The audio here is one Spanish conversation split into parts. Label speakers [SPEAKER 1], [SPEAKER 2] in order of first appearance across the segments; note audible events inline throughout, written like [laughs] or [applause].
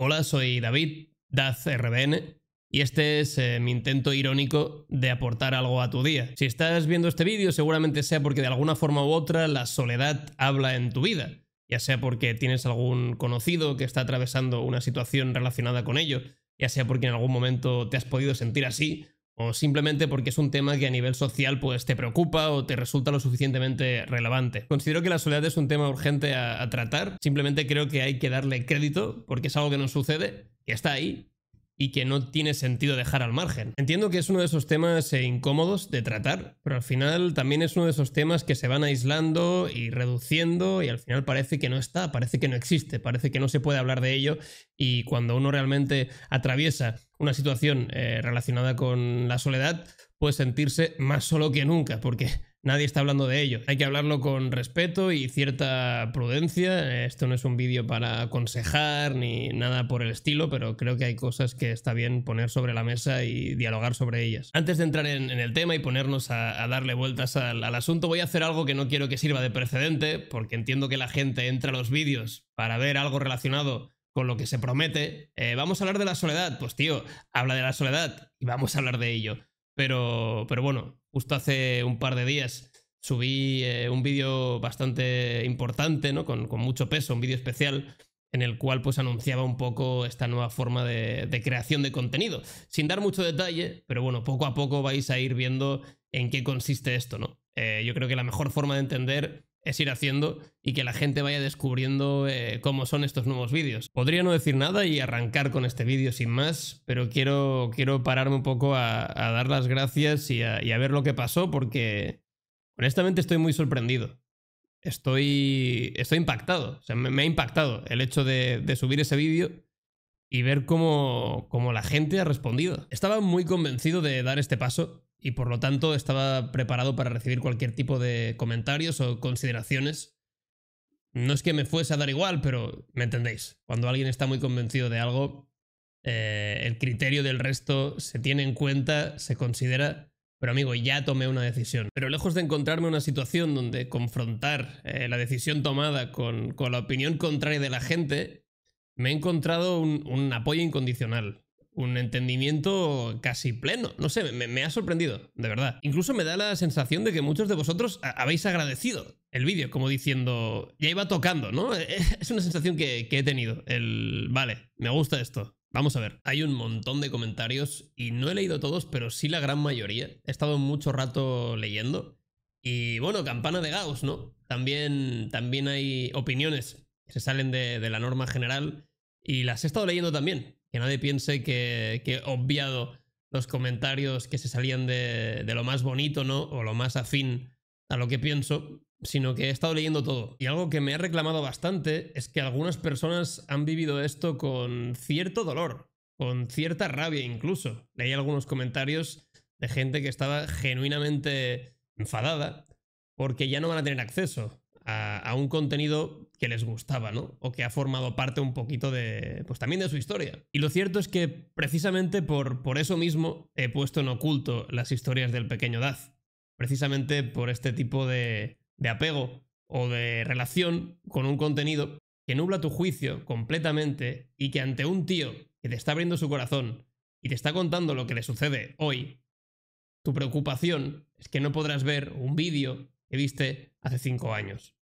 [SPEAKER 1] Hola, soy David, RBN y este es eh, mi intento irónico de aportar algo a tu día. Si estás viendo este vídeo, seguramente sea porque de alguna forma u otra la soledad habla en tu vida, ya sea porque tienes algún conocido que está atravesando una situación relacionada con ello, ya sea porque en algún momento te has podido sentir así o simplemente porque es un tema que a nivel social pues te preocupa o te resulta lo suficientemente relevante. Considero que la soledad es un tema urgente a, tratar, simplemente creo que hay que darle crédito porque es algo que nos sucede, y está ahí y que no tiene sentido dejar al margen. Entiendo que es uno de esos temas eh, incómodos de tratar, pero al final también es uno de esos temas que se van aislando y reduciendo y al final parece que no está, parece que no existe, parece que no se puede hablar de ello y cuando uno realmente atraviesa una situación eh, relacionada con la soledad, puede sentirse más solo que nunca, porque nadie está hablando de ello. Hay que hablarlo con respeto y cierta prudencia. Esto no es un vídeo para aconsejar ni nada por el estilo, pero creo que hay cosas que está bien poner sobre la mesa y dialogar sobre ellas. Antes de entrar en, el tema y ponernos a, darle vueltas al, asunto, voy a hacer algo que no quiero que sirva de precedente, porque entiendo que la gente entra a los vídeos para ver algo relacionado con lo que se promete. Eh, vamos a hablar de la soledad. Pues tío, habla de la soledad y vamos a hablar de ello. Pero, pero bueno, justo hace un par de días subí eh, un vídeo bastante importante, ¿no? Con, mucho peso, un vídeo especial en el cual pues anunciaba un poco esta nueva forma de, creación de contenido, sin dar mucho detalle, pero bueno, poco a poco vais a ir viendo en qué consiste esto, ¿no? Eh, yo creo que la mejor forma de entender es ir haciendo y que la gente vaya descubriendo eh, cómo son estos nuevos vídeos. Podría no decir nada y arrancar con este vídeo sin más, pero quiero, quiero pararme un poco a, dar las gracias y a, ver lo que pasó porque honestamente estoy muy sorprendido. Estoy, estoy impactado, o sea, me, ha impactado el hecho de, de subir ese vídeo y ver cómo, cómo la gente ha respondido. Estaba muy convencido de dar este paso y por lo tanto estaba preparado para recibir cualquier tipo de comentarios o consideraciones. No es que me fuese a dar igual, pero me entendéis. Cuando alguien está muy convencido de algo, eh, el criterio del resto se tiene en cuenta, se considera, pero amigo, ya tomé una decisión. Pero lejos de encontrarme una situación donde confrontar eh, la decisión tomada con, la opinión contraria de la gente, me he encontrado un apoyo incondicional un entendimiento casi pleno. No sé, me, ha sorprendido, de verdad. Incluso me da la sensación de que muchos de vosotros habéis agradecido el vídeo, como diciendo, ya iba tocando, ¿no? [laughs] Es una sensación que, he tenido. El, vale, me gusta esto. Vamos a ver, hay un montón de comentarios y no he leído todos, pero sí la gran mayoría. He estado mucho rato leyendo. Y bueno, campana de Gauss, ¿no? También, también hay opiniones que se salen de la norma general y las he estado leyendo también que nadie piense que, he obviado los comentarios que se salían de, lo más bonito, ¿no? O lo más afín a lo que pienso, sino que he estado leyendo todo. Y algo que me ha reclamado bastante es que algunas personas han vivido esto con cierto dolor, con cierta rabia incluso. Leí algunos comentarios de gente que estaba genuinamente enfadada porque ya no van a tener acceso a un contenido que les gustaba, ¿no? O que ha formado parte un poquito de, pues también de su historia. Y lo cierto es que precisamente por, eso mismo he puesto en oculto las historias del pequeño Daz, precisamente por este tipo de, de apego o de relación con un contenido que nubla tu juicio completamente y que ante un tío que te está abriendo su corazón y te está contando lo que le sucede hoy, tu preocupación es que no podrás ver un vídeo que viste hace cinco años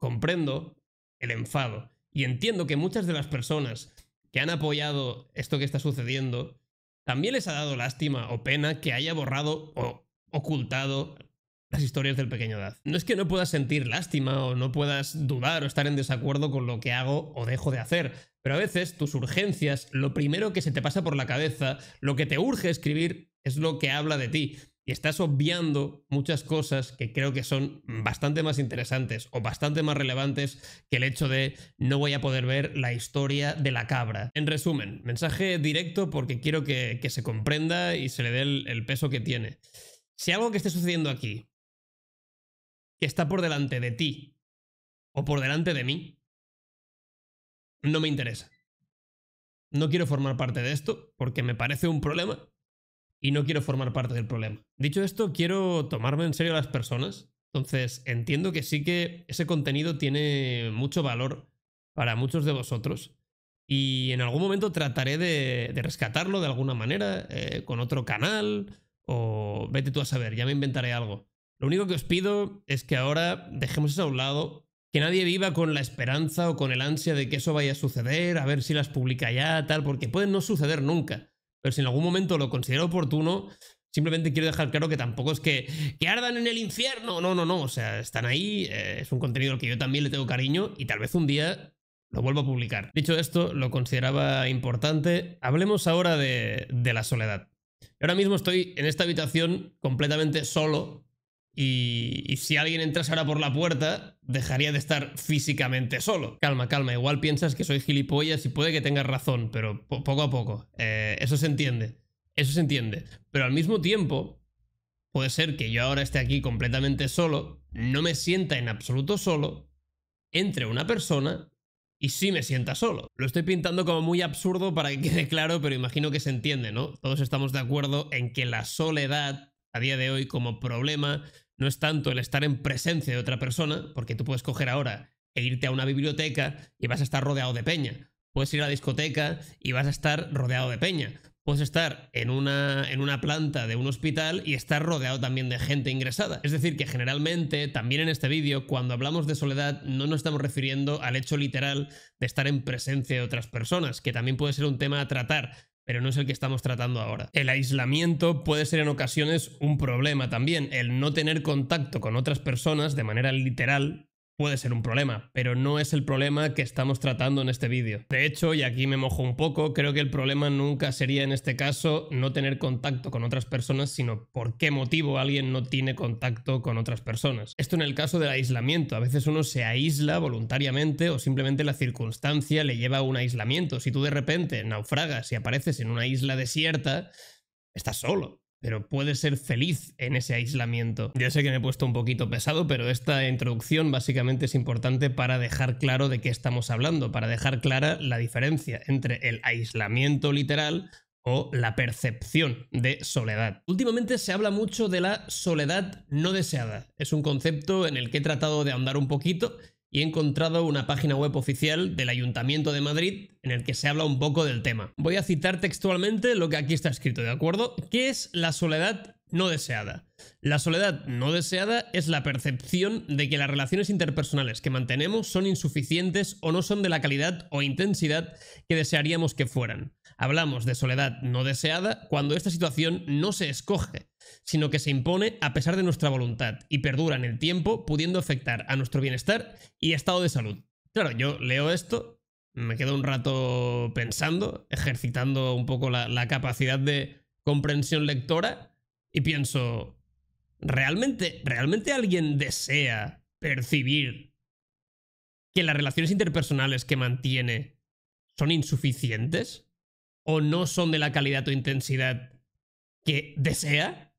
[SPEAKER 1] comprendo el enfado y entiendo que muchas de las personas que han apoyado esto que está sucediendo, también les ha dado lástima o pena que haya borrado o ocultado las historias del pequeño edad No es que no puedas sentir lástima o no puedas dudar o estar en desacuerdo con lo que hago o dejo de hacer, pero a veces tus urgencias, lo primero que se te pasa por la cabeza, lo que te urge escribir es lo que habla de ti y estás obviando muchas cosas que creo que son bastante más interesantes o bastante más relevantes que el hecho de no voy a poder ver la historia de la cabra. En resumen, mensaje directo porque quiero que, se comprenda y se le dé el, peso que tiene. Si algo que esté sucediendo aquí, que está por delante de ti o por delante de mí, no me interesa. No quiero formar parte de esto porque me parece un problema y no quiero formar parte del problema. Dicho esto, quiero tomarme en serio a las personas. Entonces, entiendo que sí que ese contenido tiene mucho valor para muchos de vosotros y en algún momento trataré de, rescatarlo de alguna manera, eh, con otro canal o vete tú a saber, ya me inventaré algo. Lo único que os pido es que ahora dejemos eso a un lado, que nadie viva con la esperanza o con el ansia de que eso vaya a suceder, a ver si las publica ya, tal, porque pueden no suceder nunca. Pero si en algún momento lo considero oportuno, simplemente quiero dejar claro que tampoco es que, ardan en el infierno. No, no, no. O sea, están ahí. Eh, es un contenido al que yo también le tengo cariño y tal vez un día lo vuelvo a publicar. Dicho esto, lo consideraba importante. Hablemos ahora de, de la soledad. Ahora mismo estoy en esta habitación completamente solo y, si alguien entras ahora por la puerta, dejaría de estar físicamente solo. Calma, calma, igual piensas que soy gilipollas y puede que tengas razón, pero poco a poco. Eh, eso se entiende, eso se entiende. Pero al mismo tiempo, puede ser que yo ahora esté aquí completamente solo, no me sienta en absoluto solo, entre una persona y sí me sienta solo. Lo estoy pintando como muy absurdo para que quede claro, pero imagino que se entiende, ¿no? Todos estamos de acuerdo en que la soledad a día de hoy como problema no es tanto el estar en presencia de otra persona, porque tú puedes coger ahora e irte a una biblioteca y vas a estar rodeado de peña. Puedes ir a la discoteca y vas a estar rodeado de peña. Puedes estar en una, en una planta de un hospital y estar rodeado también de gente ingresada. Es decir, que generalmente, también en este vídeo, cuando hablamos de soledad, no nos estamos refiriendo al hecho literal de estar en presencia de otras personas, que también puede ser un tema a tratar pero no es el que estamos tratando ahora. El aislamiento puede ser en ocasiones un problema también. El no tener contacto con otras personas de manera literal puede ser un problema, pero no es el problema que estamos tratando en este vídeo. De hecho, y aquí me mojo un poco, creo que el problema nunca sería en este caso no tener contacto con otras personas, sino por qué motivo alguien no tiene contacto con otras personas. Esto en el caso del aislamiento, a veces uno se aísla voluntariamente o simplemente la circunstancia le lleva a un aislamiento. Si tú de repente naufragas y apareces en una isla desierta, estás solo pero puede ser feliz en ese aislamiento. Ya sé que me he puesto un poquito pesado, pero esta introducción básicamente es importante para dejar claro de qué estamos hablando, para dejar clara la diferencia entre el aislamiento literal o la percepción de soledad. Últimamente se habla mucho de la soledad no deseada. Es un concepto en el que he tratado de ahondar un poquito y he encontrado una página web oficial del Ayuntamiento de Madrid en el que se habla un poco del tema. Voy a citar textualmente lo que aquí está escrito, ¿de acuerdo? ¿Qué es la soledad no deseada? La soledad no deseada es la percepción de que las relaciones interpersonales que mantenemos son insuficientes o no son de la calidad o intensidad que desearíamos que fueran. Hablamos de soledad no deseada cuando esta situación no se escoge, sino que se impone a pesar de nuestra voluntad y perdura en el tiempo, pudiendo afectar a nuestro bienestar y estado de salud. Claro, yo leo esto, me quedo un rato pensando, ejercitando un poco la, la capacidad de comprensión lectora y pienso, ¿realmente, ¿realmente alguien desea percibir que las relaciones interpersonales que mantiene son insuficientes? ¿O no son de la calidad o intensidad que desea?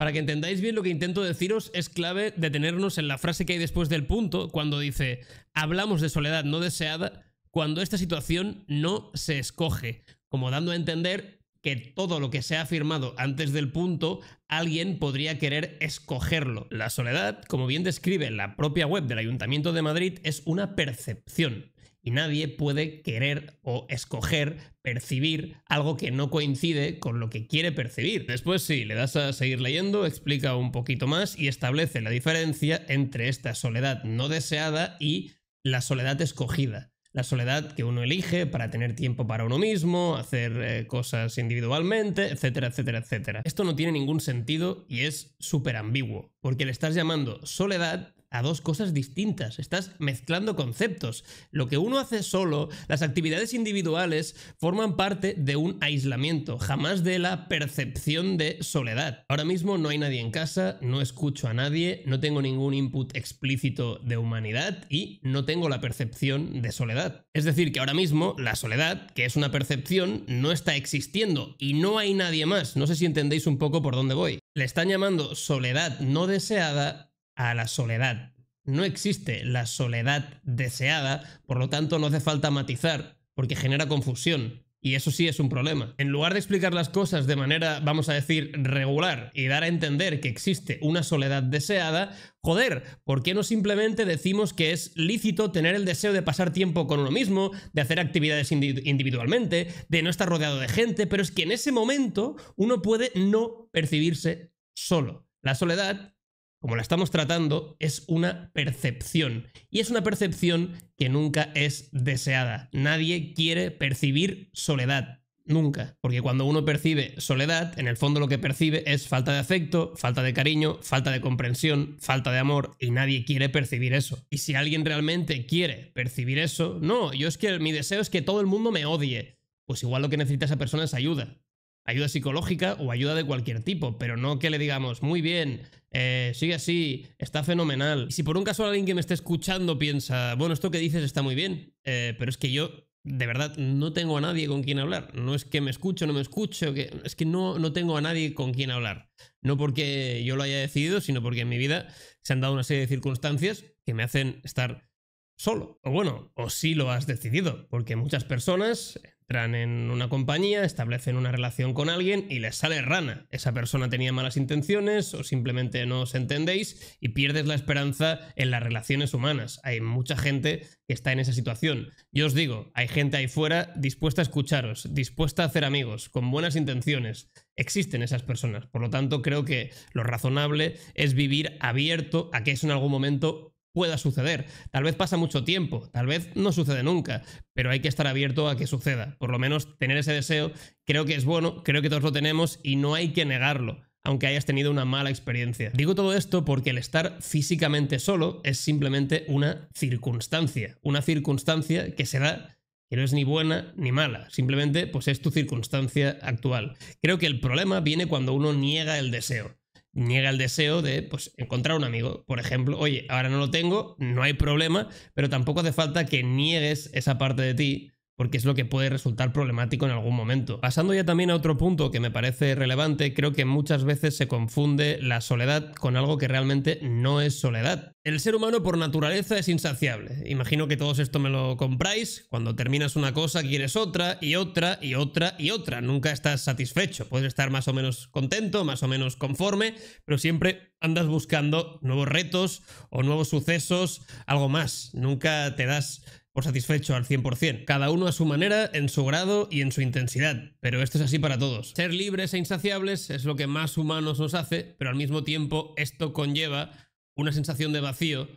[SPEAKER 1] Para que entendáis bien lo que intento deciros, es clave detenernos en la frase que hay después del punto, cuando dice, hablamos de soledad no deseada cuando esta situación no se escoge, como dando a entender que todo lo que se ha afirmado antes del punto, alguien podría querer escogerlo. La soledad, como bien describe la propia web del Ayuntamiento de Madrid, es una percepción y nadie puede querer o escoger percibir algo que no coincide con lo que quiere percibir. Después sí, le das a seguir leyendo, explica un poquito más y establece la diferencia entre esta soledad no deseada y la soledad escogida. La soledad que uno elige para tener tiempo para uno mismo, hacer eh, cosas individualmente, etcétera, etcétera, etcétera. Esto no tiene ningún sentido y es súper ambiguo, porque le estás llamando soledad a dos cosas distintas, estás mezclando conceptos. Lo que uno hace solo, las actividades individuales, forman parte de un aislamiento, jamás de la percepción de soledad. Ahora mismo no hay nadie en casa, no escucho a nadie, no tengo ningún input explícito de humanidad y no tengo la percepción de soledad. Es decir, que ahora mismo la soledad, que es una percepción, no está existiendo y no hay nadie más. No sé si entendéis un poco por dónde voy. Le están llamando soledad no deseada a la soledad. No existe la soledad deseada, por lo tanto no hace falta matizar, porque genera confusión. Y eso sí es un problema. En lugar de explicar las cosas de manera, vamos a decir, regular y dar a entender que existe una soledad deseada, joder, ¿por qué no simplemente decimos que es lícito tener el deseo de pasar tiempo con uno mismo, de hacer actividades individualmente, de no estar rodeado de gente? Pero es que en ese momento uno puede no percibirse solo. La soledad como la estamos tratando, es una percepción. Y es una percepción que nunca es deseada. Nadie quiere percibir soledad. Nunca. Porque cuando uno percibe soledad, en el fondo lo que percibe es falta de afecto, falta de cariño, falta de comprensión, falta de amor, y nadie quiere percibir eso. Y si alguien realmente quiere percibir eso, no, yo es que mi deseo es que todo el mundo me odie. Pues igual lo que necesita esa persona es ayuda ayuda psicológica o ayuda de cualquier tipo, pero no que le digamos, muy bien, eh, sigue así, está fenomenal. Y si por un caso alguien que me esté escuchando piensa, bueno, esto que dices está muy bien, eh, pero es que yo de verdad no tengo a nadie con quien hablar. No es que me escucho, no me escucho, que, es que no, no tengo a nadie con quien hablar. No porque yo lo haya decidido, sino porque en mi vida se han dado una serie de circunstancias que me hacen estar solo. O bueno, o sí lo has decidido, porque muchas personas entran en una compañía, establecen una relación con alguien y les sale rana. Esa persona tenía malas intenciones o simplemente no os entendéis y pierdes la esperanza en las relaciones humanas. Hay mucha gente que está en esa situación. Yo os digo, hay gente ahí fuera dispuesta a escucharos, dispuesta a hacer amigos, con buenas intenciones. Existen esas personas. Por lo tanto, creo que lo razonable es vivir abierto a que es en algún momento pueda suceder. Tal vez pasa mucho tiempo, tal vez no sucede nunca, pero hay que estar abierto a que suceda. Por lo menos tener ese deseo creo que es bueno, creo que todos lo tenemos y no hay que negarlo aunque hayas tenido una mala experiencia. Digo todo esto porque el estar físicamente solo es simplemente una circunstancia, una circunstancia que se da que no es ni buena ni mala, simplemente pues es tu circunstancia actual. Creo que el problema viene cuando uno niega el deseo niega el deseo de pues, encontrar un amigo. Por ejemplo, oye, ahora no lo tengo, no hay problema, pero tampoco hace falta que niegues esa parte de ti porque es lo que puede resultar problemático en algún momento. Pasando ya también a otro punto que me parece relevante, creo que muchas veces se confunde la soledad con algo que realmente no es soledad. El ser humano por naturaleza es insaciable. Imagino que todos esto me lo compráis. Cuando terminas una cosa quieres otra y otra y otra y otra. Nunca estás satisfecho. Puedes estar más o menos contento, más o menos conforme, pero siempre andas buscando nuevos retos o nuevos sucesos, algo más. Nunca te das por satisfecho al 100%, cada uno a su manera, en su grado y en su intensidad, pero esto es así para todos. Ser libres e insaciables es lo que más humanos nos hace, pero al mismo tiempo esto conlleva una sensación de vacío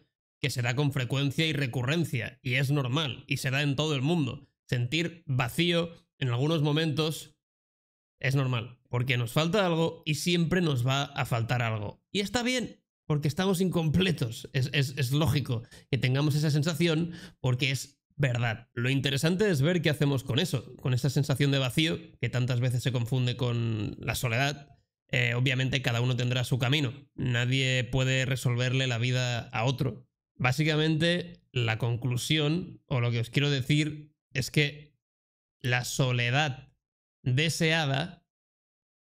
[SPEAKER 1] que se da con frecuencia y recurrencia, y es normal, y se da en todo el mundo. Sentir vacío en algunos momentos es normal, porque nos falta algo y siempre nos va a faltar algo. Y está bien, porque estamos incompletos. Es, lógico que tengamos esa sensación porque es verdad. Lo interesante es ver qué hacemos con eso, con esa sensación de vacío que tantas veces se confunde con la soledad. Eh, obviamente cada uno tendrá su camino. Nadie puede resolverle la vida a otro. Básicamente la conclusión o lo que os quiero decir es que la soledad deseada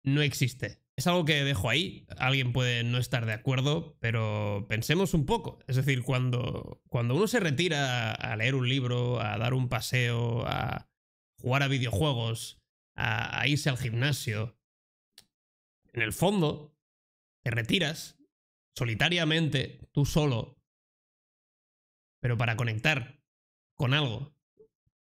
[SPEAKER 1] no existe. Es algo que dejo ahí, alguien puede no estar de acuerdo, pero pensemos un poco. Es decir, cuando, cuando uno se retira a leer un libro, a dar un paseo, a jugar a videojuegos, a, irse al gimnasio, en el fondo te retiras solitariamente, tú solo, pero para conectar con algo.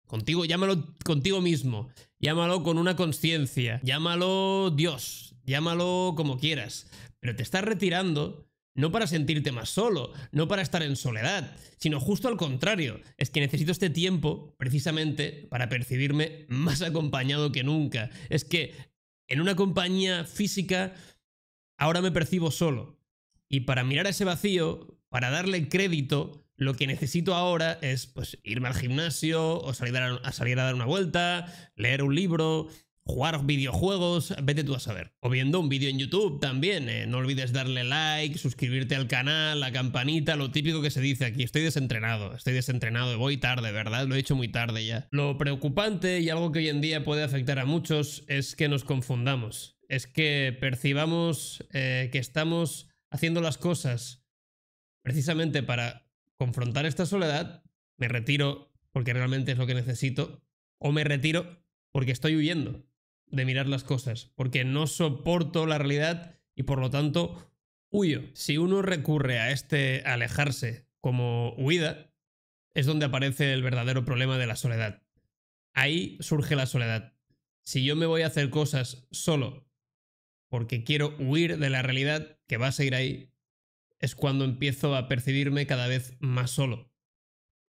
[SPEAKER 1] Contigo, llámalo contigo mismo, llámalo con una conciencia, llámalo Dios, llámalo como quieras, pero te estás retirando no para sentirte más solo, no para estar en soledad, sino justo al contrario, es que necesito este tiempo precisamente para percibirme más acompañado que nunca. Es que en una compañía física ahora me percibo solo. Y para mirar ese vacío, para darle crédito, lo que necesito ahora es pues, irme al gimnasio o salir a, salir a dar una vuelta, leer un libro, jugar videojuegos, vete tú a saber. O viendo un vídeo en YouTube también. Eh, no olvides darle like, suscribirte al canal, la campanita, lo típico que se dice aquí. Estoy desentrenado, estoy desentrenado, voy tarde, ¿verdad? Lo he hecho muy tarde ya. Lo preocupante y algo que hoy en día puede afectar a muchos es que nos confundamos. Es que percibamos eh, que estamos haciendo las cosas precisamente para confrontar esta soledad. Me retiro porque realmente es lo que necesito. O me retiro porque estoy huyendo de mirar las cosas, porque no soporto la realidad y por lo tanto huyo. Si uno recurre a este alejarse como huida, es donde aparece el verdadero problema de la soledad. Ahí surge la soledad. Si yo me voy a hacer cosas solo porque quiero huir de la realidad que va a seguir ahí, es cuando empiezo a percibirme cada vez más solo.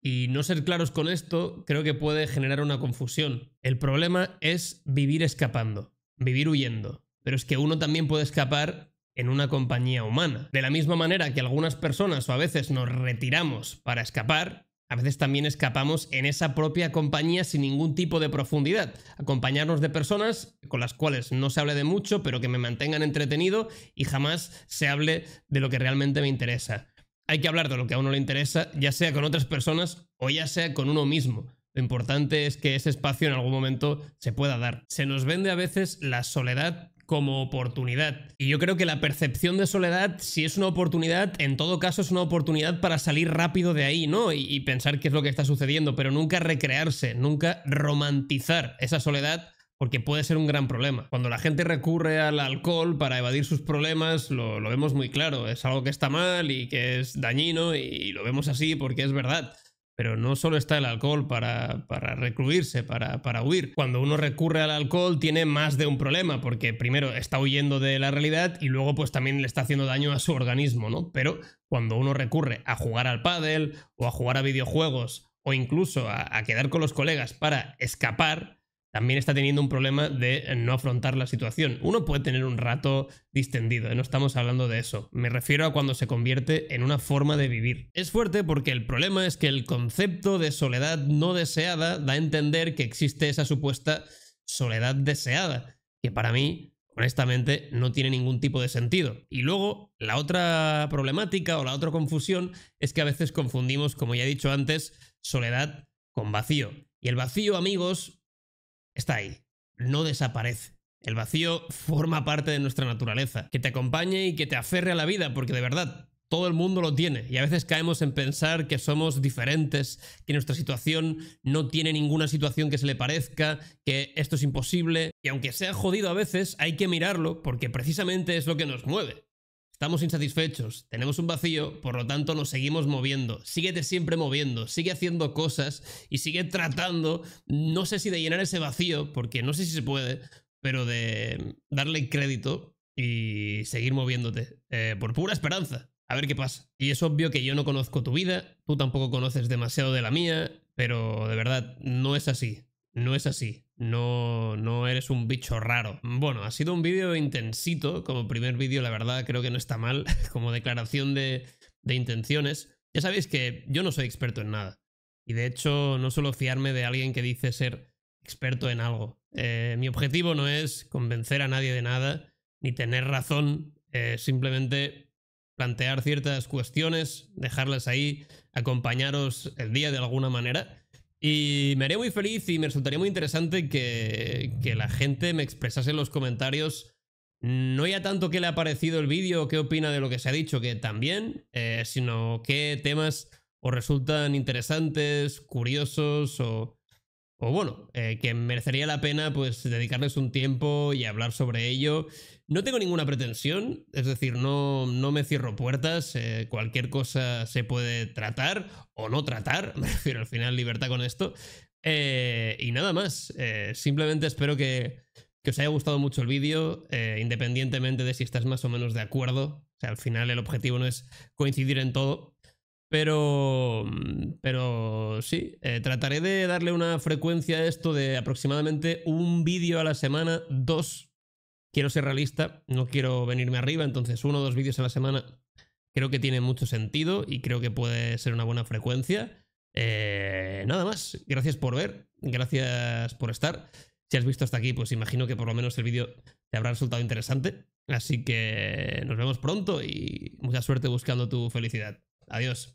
[SPEAKER 1] Y no ser claros con esto creo que puede generar una confusión. El problema es vivir escapando, vivir huyendo. Pero es que uno también puede escapar en una compañía humana. De la misma manera que algunas personas o a veces nos retiramos para escapar, a veces también escapamos en esa propia compañía sin ningún tipo de profundidad. Acompañarnos de personas con las cuales no se hable de mucho, pero que me mantengan entretenido y jamás se hable de lo que realmente me interesa hay que hablar de lo que a uno le interesa, ya sea con otras personas o ya sea con uno mismo. Lo importante es que ese espacio en algún momento se pueda dar. Se nos vende a veces la soledad como oportunidad. Y yo creo que la percepción de soledad, si es una oportunidad, en todo caso es una oportunidad para salir rápido de ahí, ¿no? Y, pensar qué es lo que está sucediendo, pero nunca recrearse, nunca romantizar esa soledad porque puede ser un gran problema. Cuando la gente recurre al alcohol para evadir sus problemas, lo, vemos muy claro. Es algo que está mal y que es dañino y, lo vemos así porque es verdad. Pero no solo está el alcohol para, recluirse, para, para, huir. Cuando uno recurre al alcohol tiene más de un problema, porque primero está huyendo de la realidad y luego pues también le está haciendo daño a su organismo, ¿no? Pero cuando uno recurre a jugar al pádel o a jugar a videojuegos o incluso a quedar con los colegas para escapar, también está teniendo un problema de no afrontar la situación. Uno puede tener un rato distendido, ¿eh? no estamos hablando de eso. Me refiero a cuando se convierte en una forma de vivir. Es fuerte porque el problema es que el concepto de soledad no deseada da a entender que existe esa supuesta soledad deseada, que para mí, honestamente, no tiene ningún tipo de sentido. Y luego, la otra problemática o la otra confusión es que a veces confundimos, como ya he dicho antes, soledad con vacío. Y el vacío, amigos, está ahí, no desaparece. El vacío forma parte de nuestra naturaleza, que te acompañe y que te aferre a la vida, porque de verdad, todo el mundo lo tiene y a veces caemos en pensar que somos diferentes, que nuestra situación no tiene ninguna situación que se le parezca, que esto es imposible y aunque sea jodido a veces hay que mirarlo porque precisamente es lo que nos mueve. Estamos insatisfechos, tenemos un vacío, por lo tanto nos seguimos moviendo. Síguete siempre moviendo, sigue haciendo cosas y sigue tratando, no sé si de llenar ese vacío, porque no sé si se puede, pero de darle crédito y seguir moviéndote, eh, por pura esperanza, a ver qué pasa. Y es obvio que yo no conozco tu vida, tú tampoco conoces demasiado de la mía, pero de verdad, no es así, no es así. No, no eres un bicho raro. Bueno, ha sido un vídeo intensito, como primer vídeo, la verdad creo que no está mal, [laughs] como declaración de, intenciones. Ya sabéis que yo no soy experto en nada. Y de hecho no suelo fiarme de alguien que dice ser experto en algo. Eh, mi objetivo no es convencer a nadie de nada, ni tener razón, eh, simplemente plantear ciertas cuestiones, dejarlas ahí, acompañaros el día de alguna manera y me haría muy feliz y me resultaría muy interesante que, que la gente me expresase en los comentarios no ya tanto qué le ha parecido el vídeo, qué opina de lo que se ha dicho, que también, eh, sino qué temas os resultan interesantes, curiosos o o bueno, eh, que merecería la pena pues dedicarles un tiempo y hablar sobre ello. No tengo ninguna pretensión, es decir, no, no me cierro puertas, eh, cualquier cosa se puede tratar o no tratar, [laughs] me al final libertad con esto. Eh, y nada más, simplemente espero que, os haya gustado mucho el vídeo, independientemente de si estás más o menos de acuerdo. al final el objetivo no es coincidir en todo, pero, mm, pero sí, eh, trataré de darle una frecuencia a esto de aproximadamente un vídeo a la semana, dos. Quiero ser realista, no quiero venirme arriba, entonces uno o dos vídeos a la semana creo que tiene mucho sentido y creo que puede ser una buena frecuencia. Eh, nada más, gracias por ver, gracias por estar. Si has visto hasta aquí, pues imagino que por lo menos el vídeo te habrá resultado interesante. Así que nos vemos pronto y mucha suerte buscando tu felicidad. Adiós.